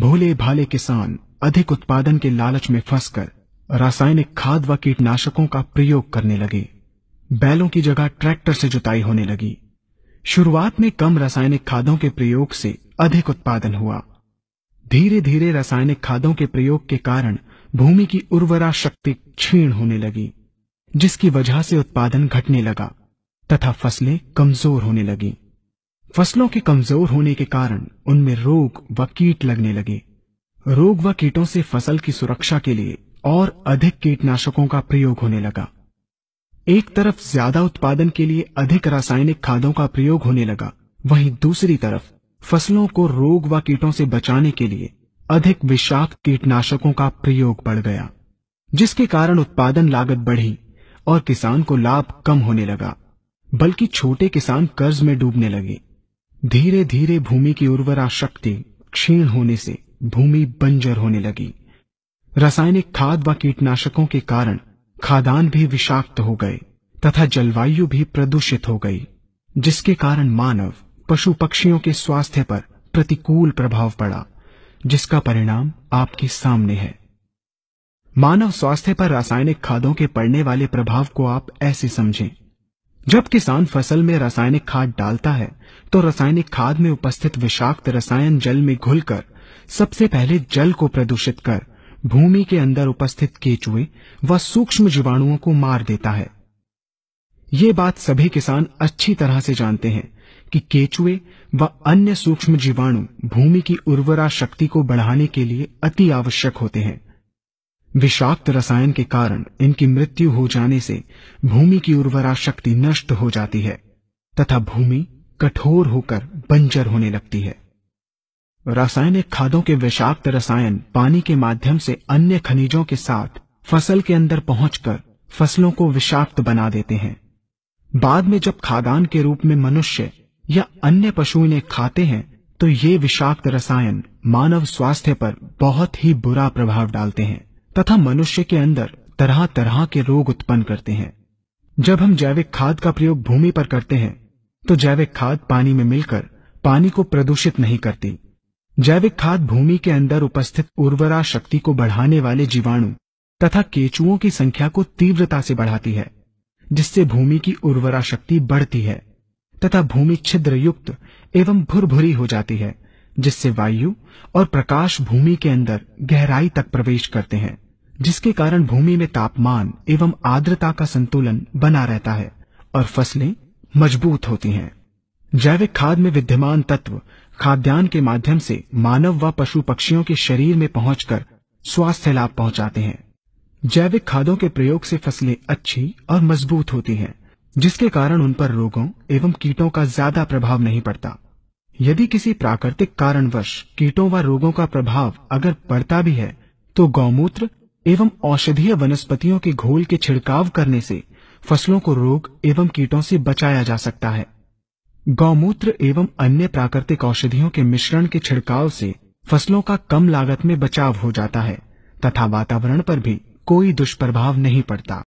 भोले भाले किसान अधिक उत्पादन के लालच में फंसकर रासायनिक खाद व कीटनाशकों का प्रयोग करने लगे बैलों की जगह ट्रैक्टर से जुताई होने लगी शुरुआत में कम रासायनिक खादों के प्रयोग से अधिक उत्पादन हुआ धीरे धीरे रासायनिक खादों के प्रयोग के कारण भूमि की उर्वरा शक्ति क्षीण होने लगी जिसकी वजह से उत्पादन घटने लगा तथा फसलें कमजोर होने लगीं। फसलों के कमजोर होने के कारण उनमें रोग व कीट लगने लगे रोग व कीटों से फसल की सुरक्षा के लिए और अधिक कीटनाशकों का प्रयोग होने लगा एक तरफ ज्यादा उत्पादन के लिए अधिक रासायनिक खादों का प्रयोग होने लगा वहीं दूसरी तरफ फसलों को रोग व कीटों से बचाने के लिए अधिक विषाक्त कीटनाशकों का प्रयोग बढ़ गया जिसके कारण उत्पादन लागत बढ़ी और किसान को लाभ कम होने लगा बल्कि छोटे किसान कर्ज में डूबने लगे धीरे धीरे भूमि की उर्वरा शक्ति क्षीण होने से भूमि बंजर होने लगी रासायनिक खाद व कीटनाशकों के कारण खादान भी विषाक्त हो गए तथा जलवायु भी प्रदूषित हो गई जिसके कारण मानव पशु पक्षियों के स्वास्थ्य पर प्रतिकूल प्रभाव पड़ा जिसका परिणाम आपके सामने है मानव स्वास्थ्य पर रासायनिक खादों के पड़ने वाले प्रभाव को आप ऐसे समझें जब किसान फसल में रासायनिक खाद डालता है तो रासायनिक खाद में उपस्थित विषाक्त रसायन जल में घुलकर सबसे पहले जल को प्रदूषित कर भूमि के अंदर उपस्थित केचुए व सूक्ष्म जीवाणुओं को मार देता है ये बात सभी किसान अच्छी तरह से जानते हैं कि केचुए व अन्य सूक्ष्म जीवाणु भूमि की उर्वरा शक्ति को बढ़ाने के लिए अति आवश्यक होते हैं विषाक्त रसायन के कारण इनकी मृत्यु हो जाने से भूमि की उर्वरा शक्ति नष्ट हो जाती है तथा भूमि कठोर होकर बंजर होने लगती है रासायनिक खादों के विषाक्त रसायन पानी के माध्यम से अन्य खनिजों के साथ फसल के अंदर पहुंचकर फसलों को विषाक्त बना देते हैं बाद में जब खादान के रूप में मनुष्य या अन्य पशु इन्हें खाते हैं तो ये विषाक्त रसायन मानव स्वास्थ्य पर बहुत ही बुरा प्रभाव डालते हैं तथा मनुष्य के अंदर तरह तरह के रोग उत्पन्न करते हैं जब हम जैविक खाद का प्रयोग भूमि पर करते हैं तो जैविक खाद पानी में मिलकर पानी को प्रदूषित नहीं करती जैविक खाद भूमि के अंदर उपस्थित उर्वरा शक्ति को बढ़ाने वाले जीवाणु तथा केचुओं की संख्या को तीव्रता से बढ़ाती है जिससे भूमि की उर्वरा शक्ति बढ़ती है तथा भूमि छिद्र युक्त एवं भुरभुरी हो जाती है जिससे वायु और प्रकाश भूमि के अंदर गहराई तक प्रवेश करते हैं जिसके कारण भूमि में तापमान एवं आर्द्रता का संतुलन बना रहता है और फसलें मजबूत होती हैं जैविक खाद में विद्यमान तत्व खाद्यान्न के माध्यम से मानव व पशु पक्षियों के शरीर में पहुंचकर स्वास्थ्य लाभ पहुंचाते हैं जैविक खादों के प्रयोग से फसलें अच्छी और मजबूत होती हैं जिसके कारण उन पर रोगों एवं कीटों का ज्यादा प्रभाव नहीं पड़ता यदि किसी प्राकृतिक कारणवश कीटों व रोगों का प्रभाव अगर पड़ता भी है तो गौमूत्र एवं औषधीय वनस्पतियों के घोल के छिड़काव करने से फसलों को रोग एवं कीटों से बचाया जा सकता है गौमूत्र एवं अन्य प्राकृतिक औषधियों के मिश्रण के छिड़काव से फसलों का कम लागत में बचाव हो जाता है तथा वातावरण पर भी कोई दुष्प्रभाव नहीं पड़ता